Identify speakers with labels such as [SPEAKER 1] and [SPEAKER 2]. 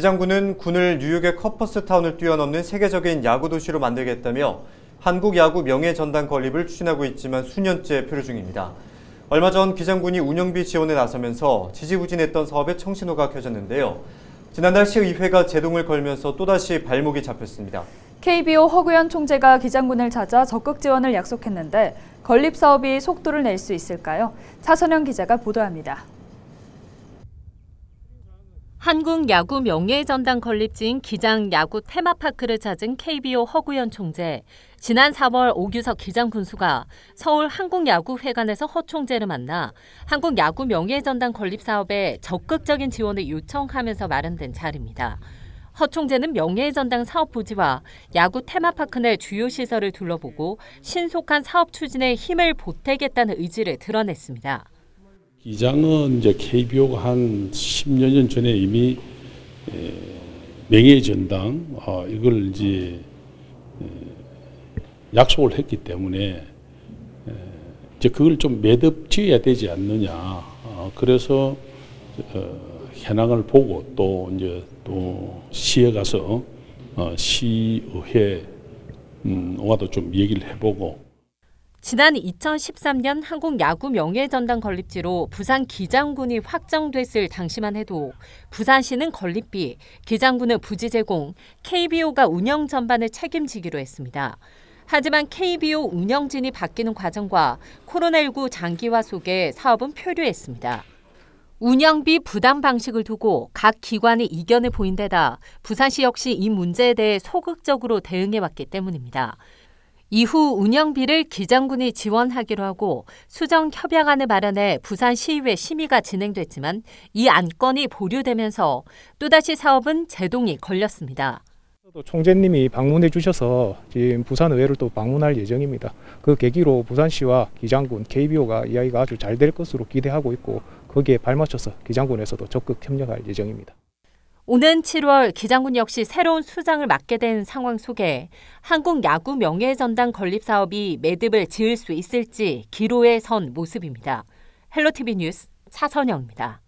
[SPEAKER 1] 장군은 군을 뉴욕의 커퍼스타운을 뛰어넘는 세계적인 야구 도시로 만들겠다며 한국 야구 명예 전당 건립을 추진하고 있지만 수년째 표류 중입니다. 얼마 전 기장군이 운영비 지원에 나서면서 지지부진했던 사업에 청신호가 켜졌는데요. 지난달 시의회가 제동을 걸면서 또다시 발목이 잡혔습니다.
[SPEAKER 2] KBO 허구현 총재가 기장군을 찾아 적극 지원을 약속했는데 건립 사업이 속도를 낼 수 있을까요? 차선영 기자가 보도합니다. 한국 야구 명예전당 건립지인 기장 야구 테마파크를 찾은 KBO 허구현 총재. 지난 4월 오규석 기장 군수가 서울 한국야구회관에서 허 총재를 만나 한국 야구 명예전당 건립 사업에 적극적인 지원을 요청하면서 마련된 자리입니다. 허 총재는 명예전당 사업 부지와 야구 테마파크 내 주요 시설을 둘러보고 신속한 사업 추진에 힘을 보태겠다는 의지를 드러냈습니다.
[SPEAKER 3] 이장은 이제 KBO가 한 10여 년 전에 이미 명예 전당 아, 이걸 이제 약속을 했기 때문에 이제 그걸 좀 매듭지어야 되지 않느냐. 어, 그래서 어, 현황을 보고 또 이제 또 시에 가서 어, 시의회 음, 와도 좀 얘기를 해보고.
[SPEAKER 2] 지난 2013년 한국 야구 명예전당 건립지로 부산 기장군이 확정됐을 당시만 해도 부산시는 건립비, 기장군의 부지 제공, KBO가 운영 전반을 책임지기로 했습니다. 하지만 KBO 운영진이 바뀌는 과정과 코로나19 장기화 속에 사업은 표류했습니다. 운영비 부담 방식을 두고 각 기관이 이견을 보인 데다 부산시 역시 이 문제에 대해 소극적으로 대응해 왔기 때문입니다. 이후 운영비를 기장군이 지원하기로 하고 수정 협약안을 마련해 부산 시의회 심의가 진행됐지만 이 안건이 보류되면서 또다시 사업은 제동이 걸렸습니다.
[SPEAKER 4] 총재님이 방문해 주셔서 지금 부산 의회를 또 방문할 예정입니다. 그 계기로 부산시와 기장군 KBO가 이야기가 아주 잘 될 것으로 기대하고 있고 거기에 발맞춰서 기장군에서도 적극 협력할 예정입니다.
[SPEAKER 2] 오는 7월 기장군 역시 새로운 수장을 맡게 된 상황 속에 한국 야구 명예전당 건립 사업이 매듭을 지을 수 있을지 기로에 선 모습입니다. 헬로티비 뉴스 차선영입니다.